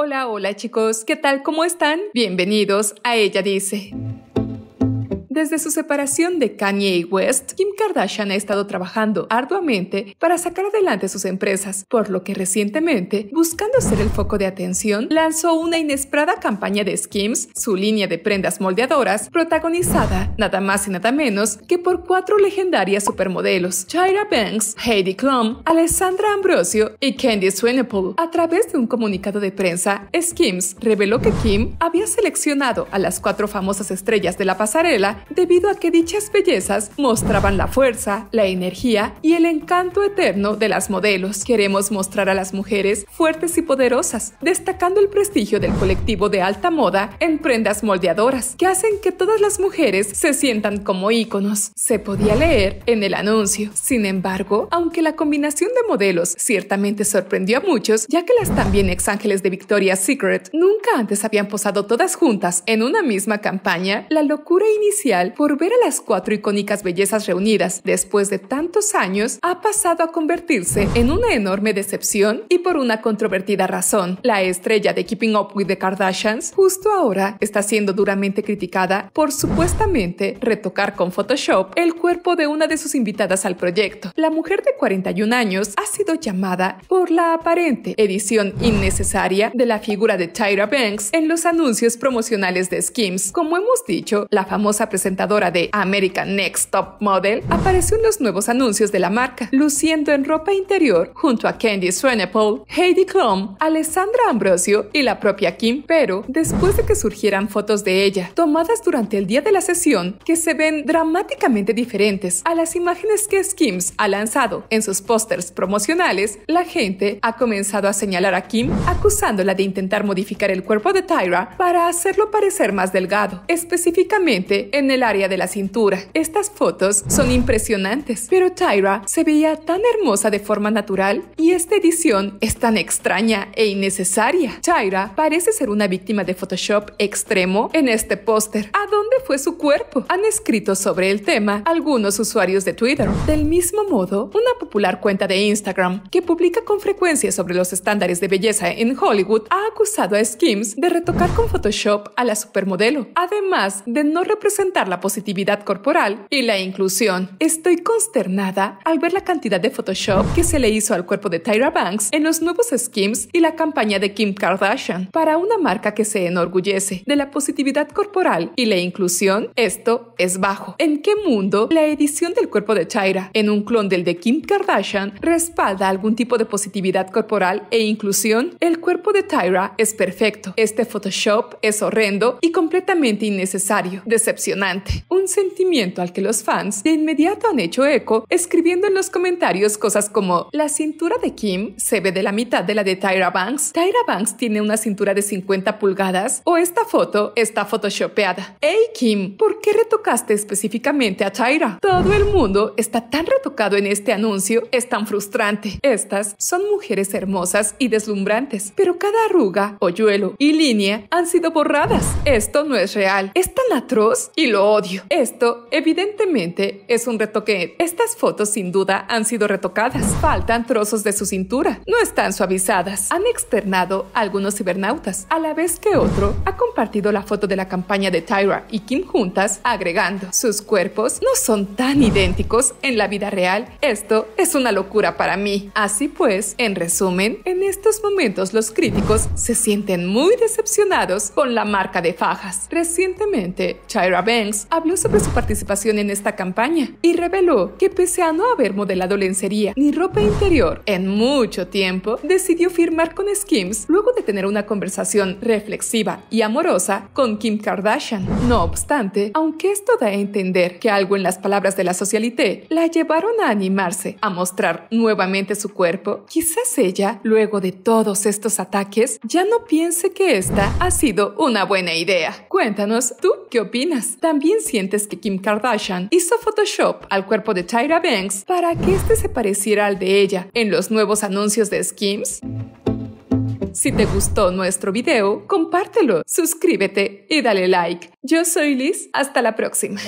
Hola, hola chicos, ¿qué tal? ¿Cómo están? Bienvenidos a Ella Dice. Desde su separación de Kanye West, Kim Kardashian ha estado trabajando arduamente para sacar adelante sus empresas, por lo que recientemente, buscando ser el foco de atención, lanzó una inesperada campaña de Skims, su línea de prendas moldeadoras, protagonizada nada más y nada menos que por cuatro legendarias supermodelos, Chyra Banks, Heidi Klum, Alessandra Ambrosio y Candy Swanepoel. A través de un comunicado de prensa, Skims reveló que Kim había seleccionado a las cuatro famosas estrellas de la pasarela debido a que dichas bellezas mostraban la fuerza, la energía y el encanto eterno de las modelos. Queremos mostrar a las mujeres fuertes y poderosas, destacando el prestigio del colectivo de alta moda en prendas moldeadoras, que hacen que todas las mujeres se sientan como íconos. Se podía leer en el anuncio. Sin embargo, aunque la combinación de modelos ciertamente sorprendió a muchos, ya que las también ex ángeles de Victoria's Secret nunca antes habían posado todas juntas en una misma campaña, la locura inicial por ver a las cuatro icónicas bellezas reunidas después de tantos años ha pasado a convertirse en una enorme decepción y por una controvertida razón. La estrella de Keeping Up with the Kardashians justo ahora está siendo duramente criticada por supuestamente retocar con Photoshop el cuerpo de una de sus invitadas al proyecto. La mujer de 41 años ha sido llamada por la aparente edición innecesaria de la figura de Tyra Banks en los anuncios promocionales de Skims. Como hemos dicho, la famosa presentación presentadora de American Next Top Model, apareció en los nuevos anuncios de la marca, luciendo en ropa interior junto a Candy Swanepoel, Heidi Klum, Alessandra Ambrosio y la propia Kim. Pero después de que surgieran fotos de ella, tomadas durante el día de la sesión, que se ven dramáticamente diferentes a las imágenes que Skims ha lanzado en sus pósters promocionales, la gente ha comenzado a señalar a Kim acusándola de intentar modificar el cuerpo de Tyra para hacerlo parecer más delgado, específicamente en en el área de la cintura. Estas fotos son impresionantes, pero Tyra se veía tan hermosa de forma natural y esta edición es tan extraña e innecesaria. Tyra parece ser una víctima de Photoshop extremo en este póster. ¿A dónde fue su cuerpo? Han escrito sobre el tema algunos usuarios de Twitter. Del mismo modo, una popular cuenta de Instagram que publica con frecuencia sobre los estándares de belleza en Hollywood ha acusado a Skims de retocar con Photoshop a la supermodelo, además de no representar la positividad corporal y la inclusión. Estoy consternada al ver la cantidad de Photoshop que se le hizo al cuerpo de Tyra Banks en los nuevos skins y la campaña de Kim Kardashian para una marca que se enorgullece de la positividad corporal y la inclusión. Esto es bajo. ¿En qué mundo la edición del cuerpo de Tyra en un clon del de Kim Kardashian respalda algún tipo de positividad corporal e inclusión? El cuerpo de Tyra es perfecto. Este Photoshop es horrendo y completamente innecesario. Decepcionante un sentimiento al que los fans de inmediato han hecho eco, escribiendo en los comentarios cosas como la cintura de Kim se ve de la mitad de la de Tyra Banks, Tyra Banks tiene una cintura de 50 pulgadas o esta foto está photoshopeada. Hey Kim, ¿por qué retocaste específicamente a Tyra? Todo el mundo está tan retocado en este anuncio, es tan frustrante. Estas son mujeres hermosas y deslumbrantes, pero cada arruga, hoyuelo y línea han sido borradas. Esto no es real, es tan atroz y lo odio. Esto, evidentemente, es un retoque. Estas fotos, sin duda, han sido retocadas. Faltan trozos de su cintura. No están suavizadas. Han externado algunos cibernautas, a la vez que otro ha compartido la foto de la campaña de Tyra y Kim juntas, agregando, sus cuerpos no son tan idénticos en la vida real. Esto es una locura para mí. Así pues, en resumen, en estos momentos los críticos se sienten muy decepcionados con la marca de fajas. Recientemente, Tyra Ben habló sobre su participación en esta campaña y reveló que pese a no haber modelado lencería ni ropa interior en mucho tiempo, decidió firmar con Skims luego de tener una conversación reflexiva y amorosa con Kim Kardashian. No obstante, aunque esto da a entender que algo en las palabras de la socialité la llevaron a animarse a mostrar nuevamente su cuerpo, quizás ella, luego de todos estos ataques, ya no piense que esta ha sido una buena idea. Cuéntanos, ¿tú qué opinas? también sientes que Kim Kardashian hizo Photoshop al cuerpo de Tyra Banks para que este se pareciera al de ella en los nuevos anuncios de Skims? Si te gustó nuestro video, compártelo, suscríbete y dale like. Yo soy Liz, hasta la próxima.